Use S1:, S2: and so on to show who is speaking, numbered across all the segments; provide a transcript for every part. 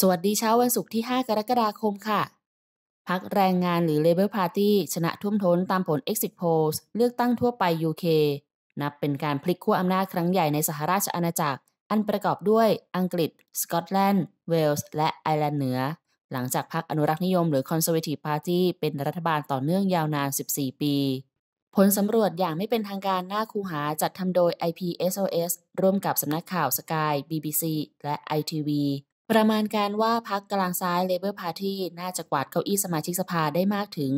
S1: สวัสดีเช้าวันศุกร์ที่ 5 กรกฎาคมค่ะ พักแรงงานหรือ Labour Party ชนะท่วมท้นตามผล Exit Polls เลือกตั้งทั่วไป UK นับเป็นการพลิกขั้วอำนาจครั้งใหญ่ในสหราชอาณาจักร อันประกอบด้วย อังกฤษ สกอตแลนด์ เวลส์ และไอร์แลนด์เหนือ หลังจากพรรคอนุรักษ์นิยมหรือ Conservative Party เป็นรัฐบาลต่อเนื่องยาวนาน 14 ปี ผลสำรวจอย่างไม่เป็นทางการหน้าคูหาจัดทำโดย IPSOS ร่วมกับสำนักข่าว Sky, BBC และ ITV ประมาณการว่าพักกลางซ้ายเลเบอร์พาร์ตีน่าจะกวาดเก้าอี้สมาชิกสภาได้มากถึง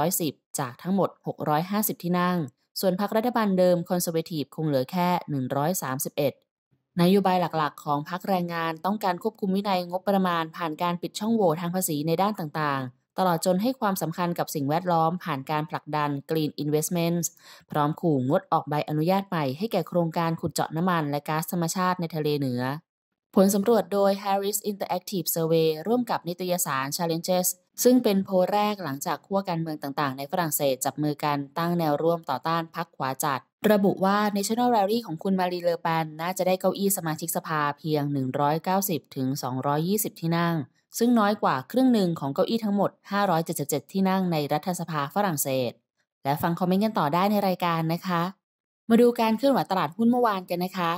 S1: 410 จากทั้งหมด 650 ที่นั่ง ส่วนพักรัฐบาลเดิมคอนเซอร์เวทีฟคงเหลือแค่ 131นโยบายหลักๆ ของพักแรงงานต้องการควบคุมวินัยงบประมาณผ่านการปิดช่องโหว่ทางภาษีในด้านต่างๆ ตลอดจนให้ความสำคัญกับสิ่งแวดล้อมผ่านการผลักดัน Green Investments พร้อมขู่งดออกใบอนุญาตใหม่ให้แก่โครงการขุดเจาะน้ำมันและก๊าซธรรมชาติในทะเลเหนือผลสำรวจโดย Harris Interactive Survey ร่วมกับนิตยสาร Challenges ซึ่งเป็นโพลแรกหลังจากขั้วการเมืองต่างๆ ในฝรั่งเศสจับมือกันตั้งแนวร่วมต่อต้านพรรคขวาจัด ระบุว่า National Rally ของคุณมารีเลอแปนน่าจะได้เก้าอี้สมาชิกสภาเพียง 190-220ถึงที่นั่ง ซึ่งน้อยกว่าครึ่งหนึ่งของเก้าอี้ทั้งหมด 577 ที่นั่งในรัฐสภาฝรั่งเศส และฟังคอมเมนต์กันต่อได้ในรายการนะคะ มาดูการเคลื่อนไหวตลาดหุ้นเมื่อวานกันนะคะ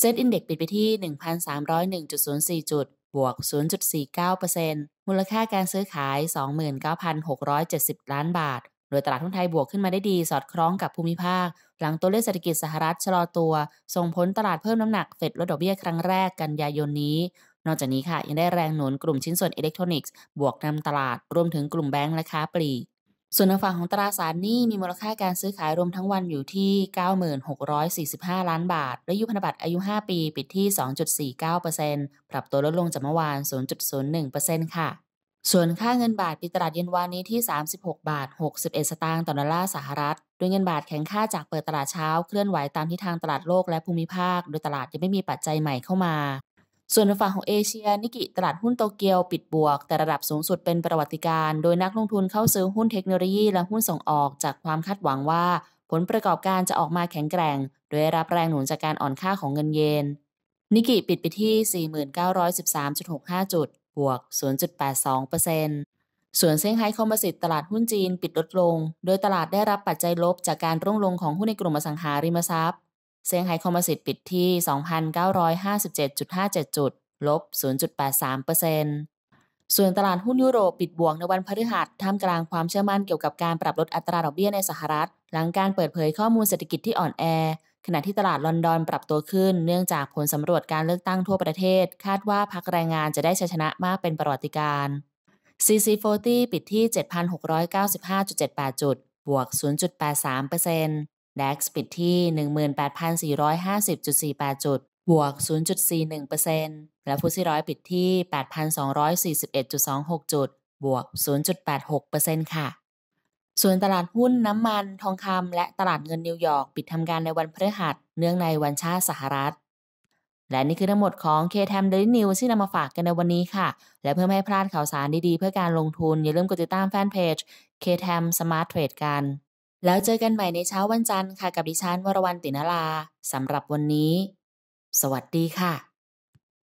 S1: เซ็ตอินเด็กปิดไปที่ 1,301.04จุด บวก 0.49%มูลค่าการซื้อขาย 29,670 ล้านบาท โดยตลาดหุ้นไทยบวกขึ้นมาได้ดี สอดคล้องกับภูมิภาค หลังตัวเลขเศรษฐกิจสหรัฐชะลอตัว ส่งผลตลาดเพิ่มน้ำหนักเฟดลดดอกเบี้ยครั้งแรกกันยายนนี้ นอกจากนี้ค่ะ ยังได้แรงหนุนกลุ่มชิ้นส่วนอิเล็กทรอนิกส์ บวกนำตลาด รวมถึงกลุ่มแบงก์และค้าปลีกส่วนทางฝั่งของตราสารหนี้มีมูลค่าการซื้อขายรวมทั้งวันอยู่ที่ 9,645 ล้านบาท และยุพันธบัตรอายุ 5 ปีปิดที่ 2.49%ปรับตัวลดลงจากเมื่อวาน 0.01%ค่ะ ส่วนค่าเงินบาทปิดตลาดเย็นวานนี้ที่ 36 บาท61 สตางค์ต่อดอลลาร์สหรัฐโดยเงินบาทแข็งค่าจากเปิดตลาดเช้าเคลื่อนไหวตามทิศทางตลาดโลกและภูมิภาคโดยตลาดยังไม่มีปัจจัยใหม่เข้ามาส่วนฝั่งของเอเชียนิกิตลาดหุ้นโตเกียวปิดบวกแต่ระดับสูงสุดเป็นประวัติการ โดยนักลงทุนเข้าซื้อหุ้นเทคโนโลยีและหุ้นส่งออกจากความคาดหวังว่าผลประกอบการจะออกมาแข็งแกร่งโดยรับแรงหนุนจากการอ่อนค่าของเงินเยน นิกิปิดไปที่ 4913.65 จุด บวก 0.82%ส่วนเซี่ยงไฮ้คอมบัสิตตลาดหุ้นจีนปิดลดลง โดยตลาดได้รับปัจจัยลบจากการร่วงลงของหุ้นในกลุ่มอสังหาริมทรัพย์เซี่ยงไฮ้คอมมพชิตปิดที่ 2,957.57จุด ลบ 0.83%ส่วนตลาดหุ้นยุโรปปิดบวกในวันพฤหัสท่ามกลางความเชื่อมั่นเกี่ยวกับการปรับลดอัตราดอกเบี้ยในสหรัฐ หลังการเปิดเผยข้อมูลเศรษฐกิจที่อ่อนแอ ขณะที่ตลาดลอนดอนปรับตัวขึ้นเนื่องจากผลสำรวจการเลือกตั้งทั่วประเทศ คาดว่าพรรคแรงงานจะได้ชัยชนะมากเป็นประวัติการ CC40 ปิดที่7,695.78จุดบวก0.83% DAX ปิดที่ 18,450.48จุด บวก 0.41%และฟุตซีร้อยปิดที่ 8,241.26จุด บวก 0.86%ค่ะ ส่วนตลาดหุ้นน้ำมัน ทองคำและตลาดเงินนิวยอร์กปิดทำการในวันพฤหัส เนื่องในวันชาติสหรัฐ และนี่คือทั้งหมดของ k t m Daily News ที่นำมาฝากกันในวันนี้ค่ะ และเพื่อไม่ให้พลาดข่าวสารดีๆ เพื่อการลงทุนอย่าลืมกดติดตามแฟนเพจ k t m Smart Trade กันแล้วเจอกันใหม่ในเช้าวันจันทร์ค่ะกับดิฉันวรวรรณตินาลาสำหรับวันนี้ สวัสดีค่ะ